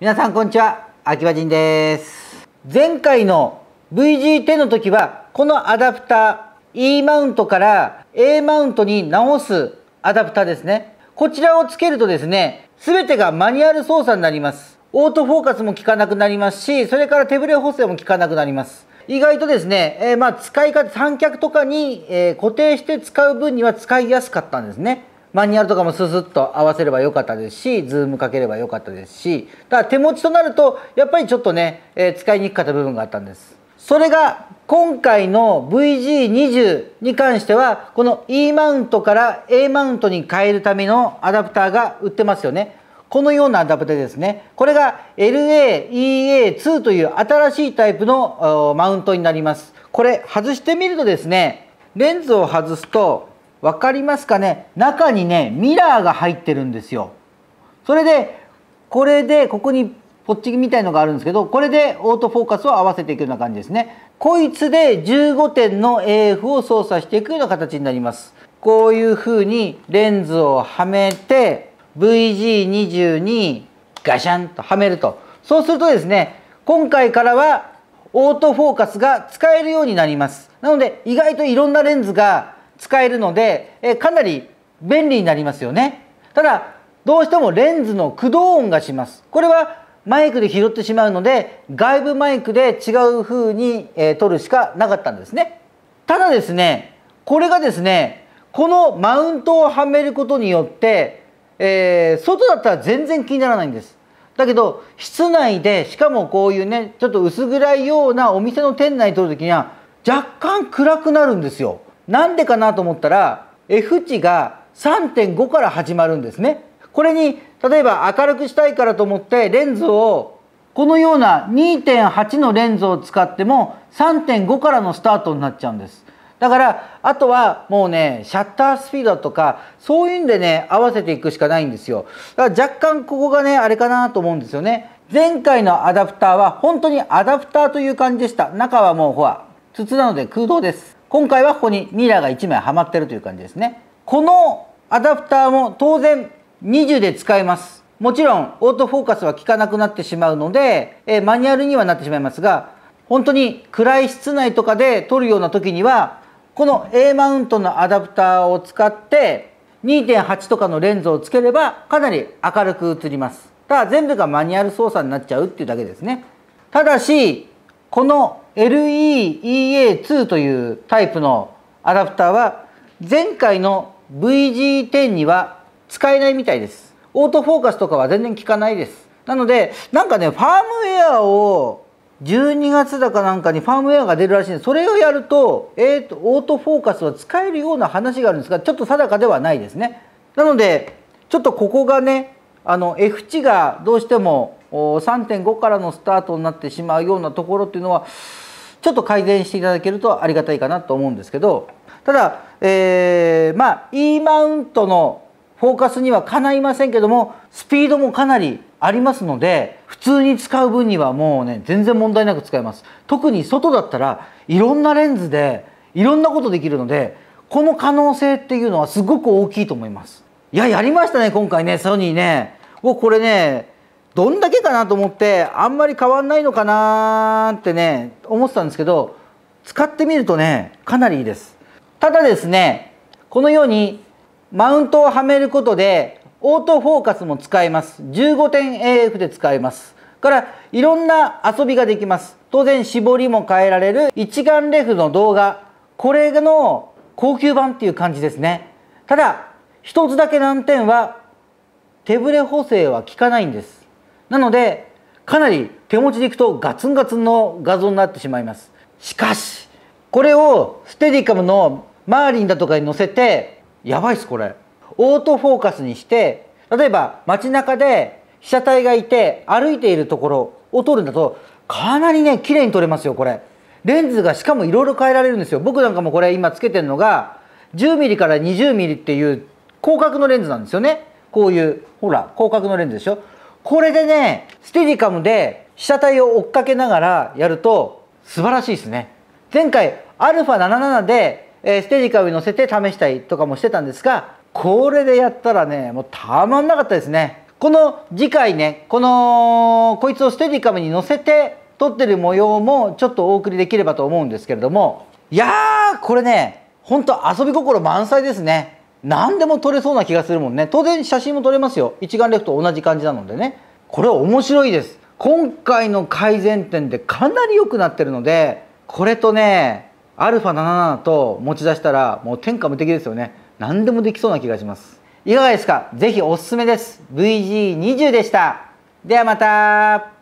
皆さんこんにちは秋葉仁です前回の VG10 の時はこのアダプター E マウントから A マウントに直すアダプターですねこちらをつけるとですね全てがマニュアル操作になりますオートフォーカスも効かなくなりますしそれから手ブレ補正も効かなくなります意外とですね、えー、まあ使い方三脚とかに、え固定して使う分には使いやすかったんですねマニュアルとかもススッと合わせればよかったですしズームかければよかったですしただ手持ちとなるとやっぱりちょっとね、えー、使いにくかった部分があったんですそれが今回の VG20 に関してはこの E マウントから A マウントに変えるためのアダプターが売ってますよねこのようなアダプターですねこれが LAEA2 という新しいタイプのマウントになりますこれ外してみるとですねレンズを外すと分かりますかね中にねミラーが入ってるんですよ。それでこれでここにポッチみたいのがあるんですけどこれでオートフォーカスを合わせていくような感じですね。こいつで15点の AF を操作していくような形になります。こういうふうにレンズをはめて VG20 にガシャンとはめるとそうするとですね今回からはオートフォーカスが使えるようになりますなので意外といろんなレンズが使えるので、えかなり便利になりますよねただどうしてもレンズの駆動音がしますこれはマイクで拾ってしまうので外部マイクで違う風に、え撮るしかなかったんですねただですねこれがですねこのマウントをはめることによって、えー、外だったら全然気にならないんですだけど室内でしかもこういうねちょっと薄暗いようなお店の店内撮る時には若干暗くなるんですよなんでかなと思ったら F 値が3.5から始まるんですねこれに例えば明るくしたいからと思ってレンズをこのような2.8のレンズを使っても3.5からのスタートになっちゃうんですだからあとはもうねシャッタースピードとかそういうんでね合わせていくしかないんですよだから若干ここがねあれかなと思うんですよね前回のアダプターは本当にアダプターという感じでした中はもうほら筒なので空洞です今回はここにミラーが1枚はまってるという感じですねこのアダプターも当然20で使えますもちろんオートフォーカスは効かなくなってしまうので、えマニュアルにはなってしまいますが本当に暗い室内とかで撮るような時にはこの A マウントのアダプターを使って2.8とかのレンズをつければかなり明るく映りますただ全部がマニュアル操作になっちゃうっていうだけですねただしこの LEEA2 というタイプのアダプターは前回の VG10 には使えないみたいですオートフォーカスとかは全然効かないですなのでなんかねファームウェアを12月だかなんかにファームウェアが出るらしいんでそれをやると,、えーとオートフォーカスは使えるような話があるんですがちょっと定かではないですねなのでちょっとここがねあの F 値がどうしても3.5からのスタートになってしまうようなところっていうのはちょっと改善していただけるとありがたいかなと思うんですけどただ、えー、まあ E マウントのフォーカスにはかないませんけどもスピードもかなりありますので普通に使う分にはもうね全然問題なく使えます特に外だったらいろんなレンズでいろんなことできるのでこの可能性っていうのはすごく大きいと思いますいややりましたね今回ねソニーねおこれねどんだけかなと思ってあんまり変わんないのかなってね思ってたんですけど使ってみるとねかなりいいですただですねこのようにマウントをはめることでオートフォーカスも使えます15点 AF で使えますからいろんな遊びができます当然絞りも変えられる一眼レフの動画これの高級版っていう感じですねただ一つだけ難点は手ブレ補正は効かないんですなのでかなり手持ちでいくとガツンガツンの画像になってしまいますしかしこれをステディカムのマーリンだとかに載せてやばいっすこれオートフォーカスにして例えば街中で被写体がいて歩いているところを撮るんだとかなりね綺麗に撮れますよこれレンズがしかもいろいろ変えられるんですよ僕なんかもこれ今つけてるのが 10mm から 20mm っていう広角のレンズなんですよねこういうほら広角のレンズでしょこれでねステディカムで被写体を追っかけながらやると素晴らしいですね前回 α77 で、えステディカムに乗せて試したりとかもしてたんですがこれでやったらねもうたまんなかったですねこの次回ねこのこいつをステディカムに乗せて撮ってる模様もちょっとお送りできればと思うんですけれどもいやーこれねほんと遊び心満載ですね何でも撮れそうな気がするもんね当然写真も撮れますよ一眼レフと同じ感じなのでねこれ面白いです今回の改善点でかなり良くなってるのでこれとね α77 と持ち出したらもう天下無敵ですよね何でもできそうな気がしますいかがですか是非おすすめです VG20 でしたではまた